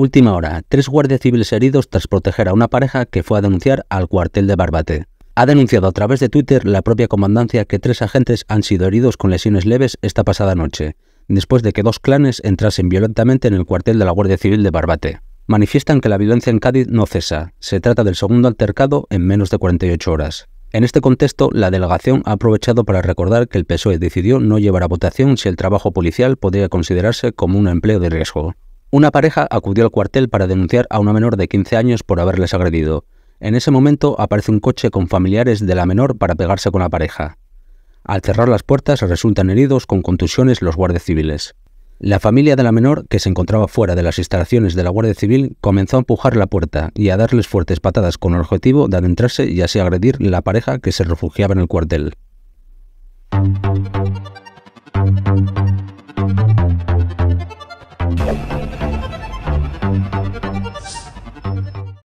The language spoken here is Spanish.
Última hora. Tres guardias civiles heridos tras proteger a una pareja que fue a denunciar al cuartel de Barbate. Ha denunciado a través de Twitter la propia comandancia que tres agentes han sido heridos con lesiones leves esta pasada noche, después de que dos clanes entrasen violentamente en el cuartel de la Guardia Civil de Barbate. Manifiestan que la violencia en Cádiz no cesa. Se trata del segundo altercado en menos de 48 horas. En este contexto, la delegación ha aprovechado para recordar que el PSOE decidió no llevar a votación si el trabajo policial podría considerarse como un empleo de riesgo. Una pareja acudió al cuartel para denunciar a una menor de 15 años por haberles agredido. En ese momento aparece un coche con familiares de la menor para pegarse con la pareja. Al cerrar las puertas resultan heridos con contusiones los guardias civiles. La familia de la menor, que se encontraba fuera de las instalaciones de la Guardia Civil, comenzó a empujar la puerta y a darles fuertes patadas con el objetivo de adentrarse y así agredir la pareja que se refugiaba en el cuartel. thank you